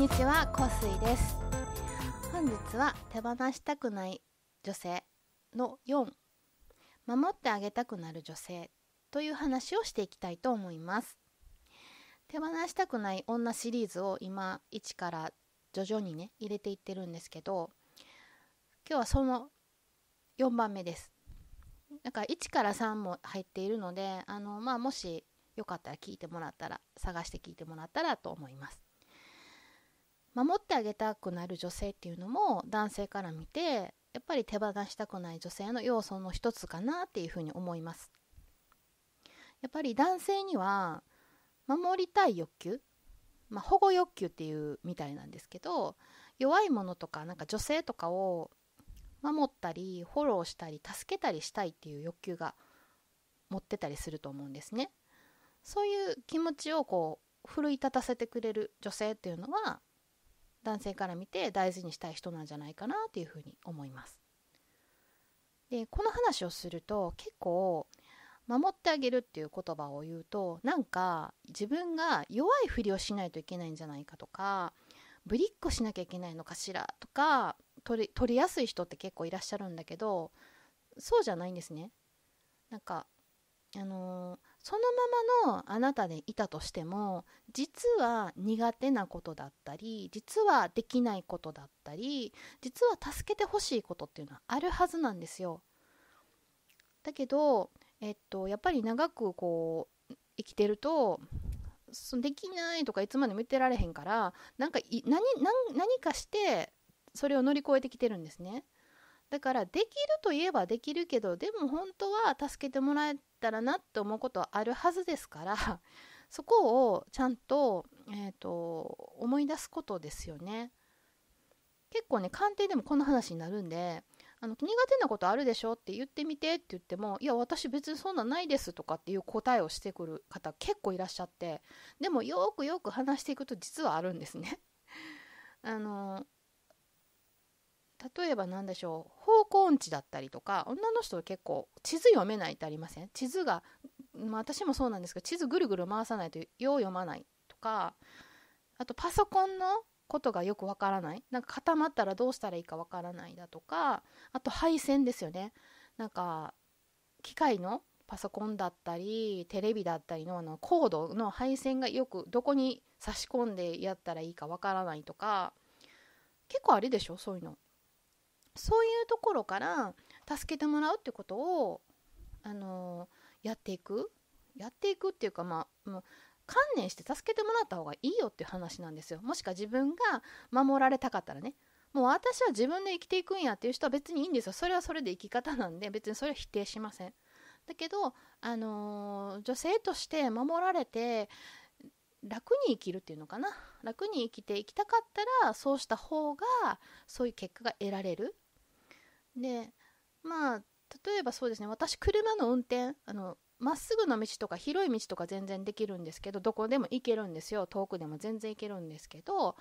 にちは、香水です。本日は手放したくない女性の4、守ってあげたくなる女性という話をしていきたいと思います。手放したくない女シリーズを今1から徐々にね入れていってるんですけど今日はその4番目ですだから1から3も入っているのであの、まあ、もしよかったら聞いてもらったら探して聞いてもらったらと思います守ってあげたくなる女性っていうのも男性から見てやっぱり手放したくない女性の要素の一つかなっていうふうに思いますやっぱり男性には守りたい欲求、まあ、保護欲求っていうみたいなんですけど弱いものとかなんか女性とかを守ったりフォローしたり助けたりしたいっていう欲求が持ってたりすると思うんですねそういう気持ちをこう奮い立たせてくれる女性っていうのは男性から見て大事にしたい人なんじゃないかなというふうに思います。でこの話をすると結構守ってあげるっていう言葉を言うとなんか自分が弱いふりをしないといけないんじゃないかとかぶりっこしなきゃいけないのかしらとか取り取りやすい人って結構いらっしゃるんだけどそうじゃないんですね。なんかあのーそのままのあなたでいたとしても実は苦手なことだったり実はできないことだったり実は助けてほしいことっていうのはあるはずなんですよ。だけど、えっと、やっぱり長くこう生きてるとできないとかいつまでも言ってられへんからなんか何何かしてそれを乗り越えてきてるんですね。だからできるといえばできるけどでも本当は助けてもらえたらなって思うことはあるはずですから そこをちゃんと,、えーと、思い出すことですよね。結構ね鑑定でもこの話になるんであの苦手なことあるでしょって言ってみてって言ってもいや私別にそんなんないですとかっていう答えをしてくる方結構いらっしゃってでもよくよく話していくと実はあるんですね。あの例えば何でしょう方向音痴だったりとか女の人は結構地図読めないってありません地図が、まあ、私もそうなんですけど地図ぐるぐる回さないとよう読まないとかあとパソコンのことがよくわからないなんか固まったらどうしたらいいかわからないだとかあと配線ですよねなんか機械のパソコンだったりテレビだったりのあのコードの配線がよくどこに差し込んでやったらいいかわからないとか結構あれでしょそういうのそういうところから助けてもらうってことを、あのー、やっていくやっていくっていうかまあもう観念して助けてもらった方がいいよっていう話なんですよもしくは自分が守られたかったらねもう私は自分で生きていくんやっていう人は別にいいんですよそれはそれで生き方なんで別にそれは否定しませんだけど、あのー、女性として守られて楽に生きるっていうのかな楽に生きていきたかったらそうした方がそういう結果が得られるでまあ例えばそうですね私車の運転あのまっすぐの道とか広い道とか全然できるんですけどどこでも行けるんですよ遠くでも全然行けるんですけど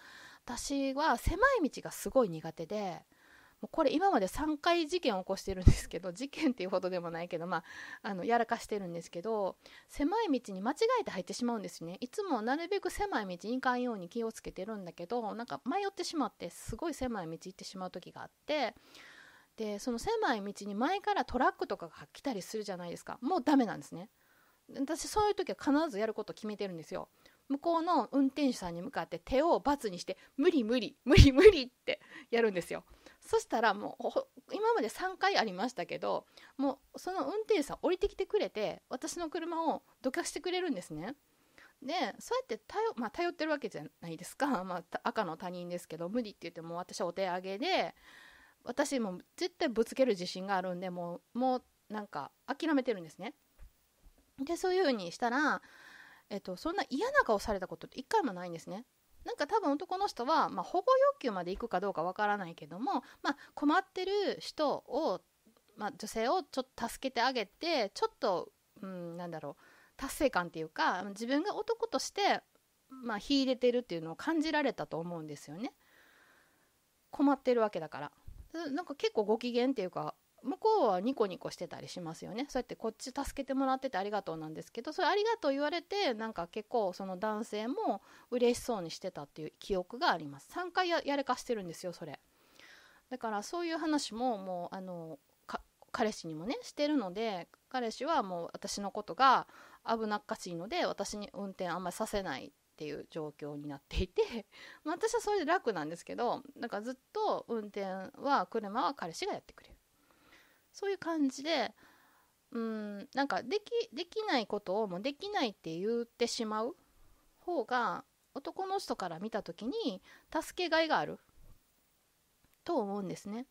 私は狭い道がすごい苦手でもうこれ今まで3回事件を起こしてるんですけど事件っていうほどでもないけど、まあ、あのやらかしてるんですけど狭い道に間違えて入ってしまうんですねいつもなるべく狭い道に行かんように気をつけてるんだけどなんか迷ってしまってすごい狭い道行ってしまう時があってでその狭い道に前からトラックとかが来たりするじゃないですかもうダメなんですね私そういう時は必ずやること決めてるんですよ向こうの運転手さんに向かって手を罰にして無理無理無理無理ってやるんですよそしたらもう今まで3回ありましたけどもうその運転手さん降りてきてくれて私の車をどかしてくれるんですね。でそうやって頼,、まあ、頼ってるわけじゃないですか、まあ、赤の他人ですけど無理って言っても私はお手上げで私も絶対ぶつける自信があるんでもうもうなんか諦めてるんですね。でそういう風にしたら、えっと、そんな嫌な顔されたことって一回もないんですね。なんか多分男の人は、まあ、保護要求まで行くかどうかわからないけども、まあ、困ってる人を、まあ、女性をちょっと助けてあげてちょっと、うん、なんだろう達成感っていうか自分が男として、まあ、秀でてるっていうのを感じられたと思うんですよね。困ってるわけだから。なんか結構ご機嫌っていうか向こうはニコニコしてたりしますよねそうやってこっち助けてもらっててありがとうなんですけどそれありがとう言われてなんか結構その男性も嬉しそうにしてたっていう記憶があります3回やれかしてるんですよそれだからそういう話ももうあの彼氏にもねしてるので彼氏はもう私のことが危なっかしいので私に運転あんまりさせないっていう状況になっていて 私はそれで楽なんですけどなんかずっと運転は車は彼氏がやってくれるそういう感じでうんなんかできできないことをもうできないって言ってしまう方が男の人から見た時に助けがいがあると思うんですね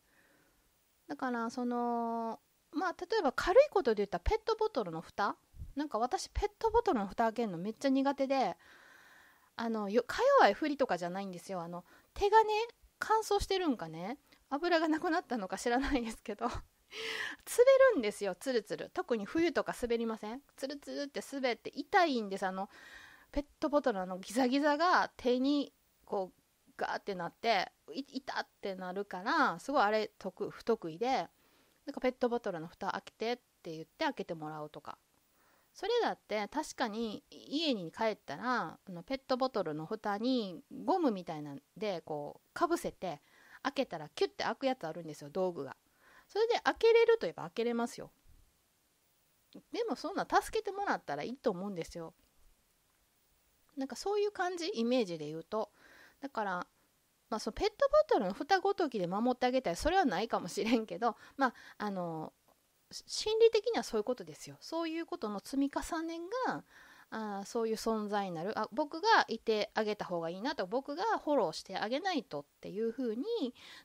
だからそのまあ例えば軽いことで言ったらペットボトルの蓋なんか私ペットボトルの蓋開けるのめっちゃ苦手であのよか弱いふりとかじゃないんですよあの手がね乾燥してるんかね油がなくなったのか知らないですけど 滑るんですよつるつる特に冬とか滑りませんつるつるって滑って痛いんですあのペットボトルのギザギザが手にこうガーってなって痛ってなるからすごいあれ得不得意でなんかペットボトルの蓋開けてって言って開けてもらうとかそれだって確かに家に帰ったらあのペットボトルの蓋にゴムみたいなんでこうかぶせて開けたらキュッて開くやつあるんですよ道具が。それで開けれるといえば開けれますよ。でもそんな助けてもらったらいいと思うんですよ。なんかそういう感じイメージで言うとだから、まあ、そのペットボトルの蓋ごときで守ってあげたいそれはないかもしれんけど、まあ、あの心理的にはそういうことですよそういうことの積み重ねがあそういう存在になるあ僕がいてあげた方がいいなと僕がフォローしてあげないとっていうふうに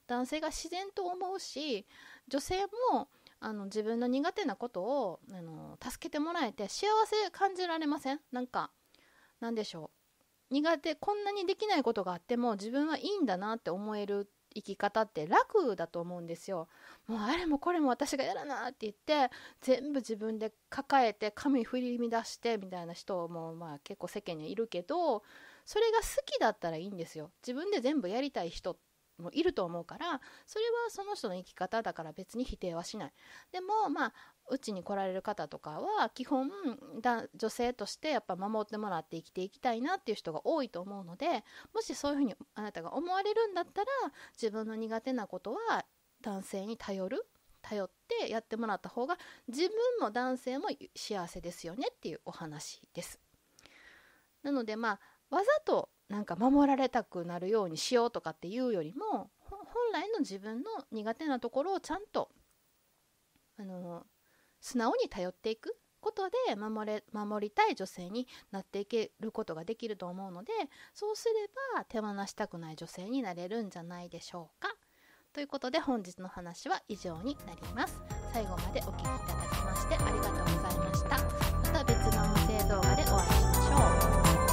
男性が自然と思うし女性もあの自分の苦手なことをあの助けてもらえて幸せ感じられませんなんかなんでしょう苦手こんなにできないことがあっても自分はいいんだなって思える生き方って楽だと思うんですよ。もうあれもこれも私がやらなって言って全部自分で抱えて髪振り乱してみたいな人もまあ結構世間にいるけどそれが好きだったらいいんですよ。自分で全部やりたい人もいると思うからそれはその人の生き方だから別に否定はしないでもまあうちに来られる方とかは基本だ女性としてやっぱ守ってもらって生きていきたいなっていう人が多いと思うのでもしそういうふうにあなたが思われるんだったら自分の苦手なことは男性に頼る頼ってやってもらった方が自分も男性も幸せですよねっていうお話です。なのでまあわざとなんか守られたくなるようにしようとかっていうよりも本来の自分の苦手なところをちゃんとあの素直に頼っていくことで守れ守りたい女性になっていけることができると思うのでそうすれば手放したくない女性になれるんじゃないでしょうか。ということで本日の話は以上になります。最後までお聴きいただきましてありがとうございました。また別の音声動画でお会いしましょう。